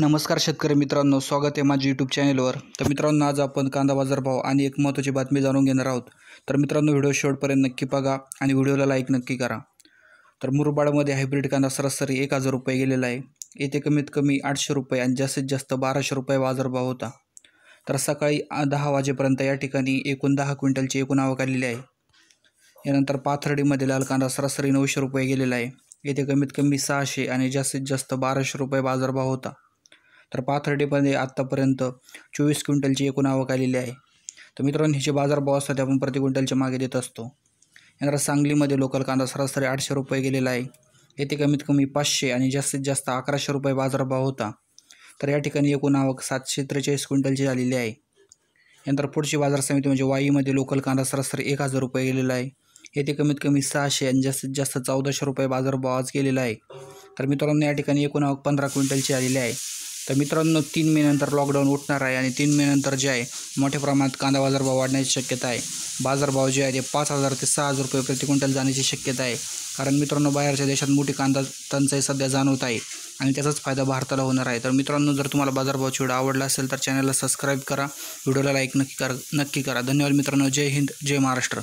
नमस्कार शेतकरी मित्रांनो स्वागत आहे माझ्या यूट्यूब चॅनलवर तर मित्रांनो आज आपण कांदा बाजारभाव आणि एक महत्त्वाची बातमी जाणून घेणार आहोत तर मित्रांनो व्हिडिओ शेवटपर्यंत नक्की बघा आणि व्हिडिओला लाईक नक्की करा तर मुरबाडमध्ये हायब्रिड कांदा सरासरी एक हजार रुपये गेलेला आहे येथे कमीत कमी आठशे रुपये आणि जास्तीत जास्त बाराशे रुपये बाजारभाव होता तर सकाळी दहा वाजेपर्यंत या ठिकाणी एकूण दहा क्विंटलची एकूण आवक आलेली आहे यानंतर पाथर्डीमध्ये लाल कांदा सरासरी नऊशे रुपये गेलेला आहे येथे कमीत कमी सहाशे आणि जास्तीत जास्त बाराशे रुपये बाजारभाव होता तर पाथर्डीमध्ये आत्तापर्यंत चोवीस क्विंटलची एकूण आवक आलेली आहे तर मित्रांनो बाजार बाजारभाव असतात आपण प्रति क्विंटलच्या मागे देत असतो येणारा सांगलीमध्ये लोकल कांदा सरासरी आठशे रुपये गेलेला आहे येथे कमीत कमी पाचशे आणि जास्तीत जास्त अकराशे रुपये बाजारभाव होता तर या ठिकाणी एकूण आवक सातशे त्रेचाळीस क्विंटलची झालेली आहे नंतर पुढची बाजार समिती म्हणजे वाईमध्ये लोकल कांदा सरासरी एक हजार रुपये गेलेला आहे येथे कमीत कमी सहाशे आणि जास्तीत जास्त चौदाशे रुपये बाजारभाव आज गेलेला आहे तर मित्रांनो या ठिकाणी एकूण आवक पंधरा क्विंटलची आलेली आहे तर मित्रांनो तीन महिन्यानंतर लॉकडाऊन उठणार आहे आणि तीन महिन्यानंतर जे आहे मोठ्या प्रमाणात कांदा बाजारभाव वाढण्याची शक्यता आहे बाजारभाव जे आहे ते पाच हजार ते सहा हजार रुपये प्रति क्विंटल जाण्याची शक्यता आहे कारण मित्रांनो बाहेरच्या देशात मोठी कांदा टंचाई सध्या जाणवत आहे आणि त्याचाच फायदा भारताला होणार आहे तर मित्रांनो जर तुम्हाला बाजारभावची व्हिडिओ आवडला असेल तर चॅनलला सबस्क्राईब करा व्हिडिओला लाईक नक्की करा नक्की करा धन्यवाद मित्रांनो जय हिंद जय महाराष्ट्र